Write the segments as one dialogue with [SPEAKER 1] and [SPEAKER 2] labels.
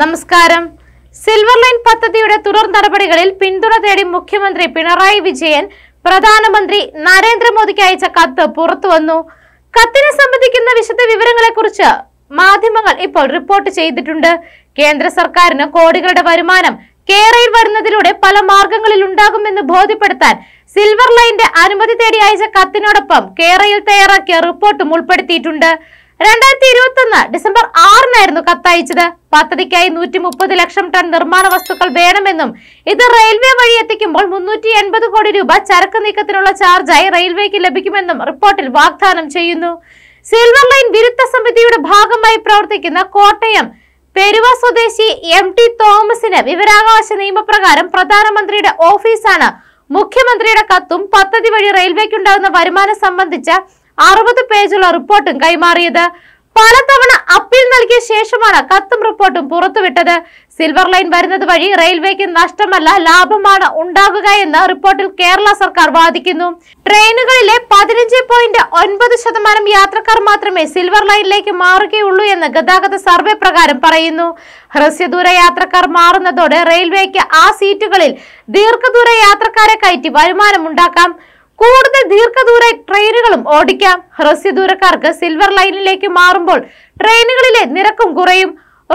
[SPEAKER 1] നമസ്കാരം silver line പദ്ധതിയുടെ തുടർ നടപടികളിൽ പിന്തുണ തേടി മുഖ്യമന്ത്രി പിണറായി വിജയൻ പ്രധാനമന്ത്രി നരേന്ദ്രമോദിക്ക് അയച്ച കത്ത് പുറത്തുവന്നു കത്തിനെ സംബന്ധിക്കുന്ന വിശദ വിവരങ്ങളെ കുറിച്ച് മാധ്യമങ്ങൾ ഇപ്പോൾ റിപ്പോർട്ട് ചെയ്തിട്ടുണ്ട് കേന്ദ്ര സർക്കാരിന് കോടികളുടെ വരുമാനം കേരളയിൽ വരുന്നതിലൂടെ പല മാർഗങ്ങളിൽ ഉണ്ടാകുമെന്ന് ബോധ്യപ്പെടുത്താൻ സിൽവർ ലൈന്റെ അനുമതി തേടി അയച്ച കത്തിനോടൊപ്പം കേരളയിൽ തയ്യാറാക്കിയ റിപ്പോർട്ടും ഉൾപ്പെടുത്തിയിട്ടുണ്ട് രണ്ടായിരത്തി ഇരുപത്തി ഒന്ന് ഡിസംബർ ആറിനായിരുന്നു കത്തയച്ചത് പദ്ധതിക്കായി നൂറ്റി മുപ്പത് ലക്ഷം ടൺ നിർമ്മാണ വസ്തുക്കൾ വേണമെന്നും ഇത് റെയിൽവേ വഴി എത്തിക്കുമ്പോൾ മുന്നൂറ്റി എൺപത് കോടി രൂപ ചരക്ക് നീക്കത്തിനുള്ള ചാർജായി റെയിൽവേക്ക് ലഭിക്കുമെന്നും റിപ്പോർട്ടിൽ വാഗ്ദാനം ചെയ്യുന്നു സിൽവർ ലൈൻ വിരുദ്ധ സമിതിയുടെ ഭാഗമായി പ്രവർത്തിക്കുന്ന കോട്ടയം പെരുവ സ്വദേശി എം ടി തോമസിന് വിവരാവകാശ നിയമപ്രകാരം പ്രധാനമന്ത്രിയുടെ ഓഫീസാണ് മുഖ്യമന്ത്രിയുടെ കത്തും പദ്ധതി വഴി റെയിൽവേക്കുണ്ടാകുന്ന വരുമാനം സംബന്ധിച്ച അറുപത് പേജുള്ള റിപ്പോർട്ടും കൈമാറിയത് പലതവണ അപ്പീൽ നൽകിയ ശേഷമാണ് കത്തും റിപ്പോർട്ടും പുറത്തുവിട്ടത് സിൽവർ ലൈൻ വരുന്നത് വഴി റെയിൽവേക്ക് നഷ്ടമല്ല ലാഭമാണ് ഉണ്ടാകുക എന്ന് റിപ്പോർട്ടിൽ കേരള സർക്കാർ വാദിക്കുന്നു ട്രെയിനുകളിലെ പതിനഞ്ച് പോയിന്റ് ഒൻപത് ശതമാനം യാത്രക്കാർ മാത്രമേ സിൽവർ ലൈനിലേക്ക് മാറുകയുള്ളൂ എന്ന് ഗതാഗത സർവേ പ്രകാരം പറയുന്നു ഹ്രസ്വദൂര യാത്രക്കാർ മാറുന്നതോടെ റെയിൽവേക്ക് ആ സീറ്റുകളിൽ ദീർഘദൂര യാത്രക്കാരെ കയറ്റി വരുമാനം ഉണ്ടാക്കാം കൂടുതൽ ദീർഘദൂര ട്രെയിനുകളും ഓടിക്കാം ഹ്രസ്വദൂരക്കാർക്ക് സിൽവർ ലൈനിലേക്ക് മാറുമ്പോൾ ട്രെയിനുകളിലെ നിരക്കും കുറയും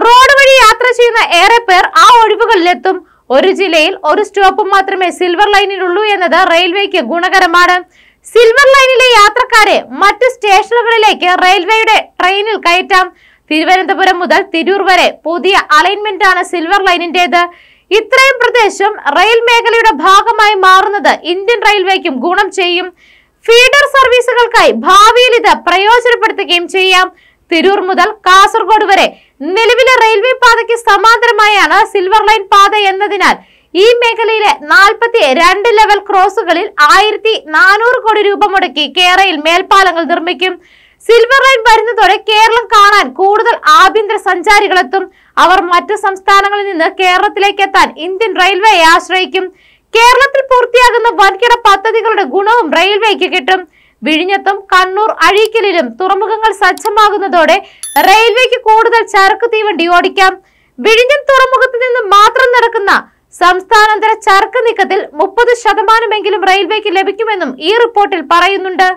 [SPEAKER 1] റോഡ് വഴി യാത്ര ചെയ്യുന്ന ഏറെ പേർ ആ ഒഴിവുകളിലെത്തും ഒരു ജില്ലയിൽ ഒരു സ്റ്റോപ്പ് മാത്രമേ സിൽവർ ലൈനിലുള്ളൂ എന്നത് റെയിൽവേക്ക് ഗുണകരമാണ് സിൽവർ ലൈനിലെ യാത്രക്കാരെ മറ്റ് സ്റ്റേഷനുകളിലേക്ക് റെയിൽവേയുടെ ട്രെയിനിൽ കയറ്റാം തിരുവനന്തപുരം മുതൽ തിരൂർ വരെ പുതിയ അലൈൻമെന്റ് ആണ് സിൽവർ ലൈനിന്റേത് ഇത്രയും പ്രദേശം റെയിൽ മേഖലയുടെ ഭാഗമായി മാറുന്നത് ഇന്ത്യൻ റെയിൽവേക്കും ഗുണം ചെയ്യും ഫീഡർ സർവീസുകൾക്കായി ഭാവിയിൽ ഇത് പ്രയോജനപ്പെടുത്തുകയും ചെയ്യാം തിരൂർ മുതൽ കാസർഗോഡ് വരെ നിലവിലെ റെയിൽവേ പാതയ്ക്ക് സമാന്തരമായാണ് സിൽവർ ലൈൻ പാത എന്നതിനാൽ ഈ മേഖലയിലെ നാൽപ്പത്തി രണ്ട് ലെവൽ ക്രോസുകളിൽ ആയിരത്തി നാനൂറ് കോടി രൂപ മുടക്കി കേരയിൽ മേൽപ്പാലങ്ങൾ നിർമ്മിക്കും സിൽവർ ലൈൻ വരുന്നതോടെ കേരളം കാണാൻ കൂടുതൽ ആഭ്യന്തര സഞ്ചാരികളെത്തും അവർ മറ്റു സംസ്ഥാനങ്ങളിൽ നിന്ന് കേരളത്തിലേക്ക് എത്താൻ ഇന്ത്യൻ റെയിൽവേയെ ആശ്രയിക്കും കേരളത്തിൽ പൂർത്തിയാകുന്ന വൻകിട പദ്ധതികളുടെ ഗുണവും റെയിൽവേക്ക് കിട്ടും വിഴിഞ്ഞത്തും കണ്ണൂർ അഴീക്കലിലും തുറമുഖങ്ങൾ സജ്ജമാകുന്നതോടെ റെയിൽവേക്ക് കൂടുതൽ ചരക്ക് തീവണ്ടി ഓടിക്കാം വിഴിഞ്ഞം തുറമുഖത്ത് നിന്ന് മാത്രം നടക്കുന്ന സംസ്ഥാനാന്തര ചരക്ക് നീക്കത്തിൽ മുപ്പത് ശതമാനമെങ്കിലും റെയിൽവേക്ക് ലഭിക്കുമെന്നും ഈ റിപ്പോർട്ടിൽ പറയുന്നുണ്ട്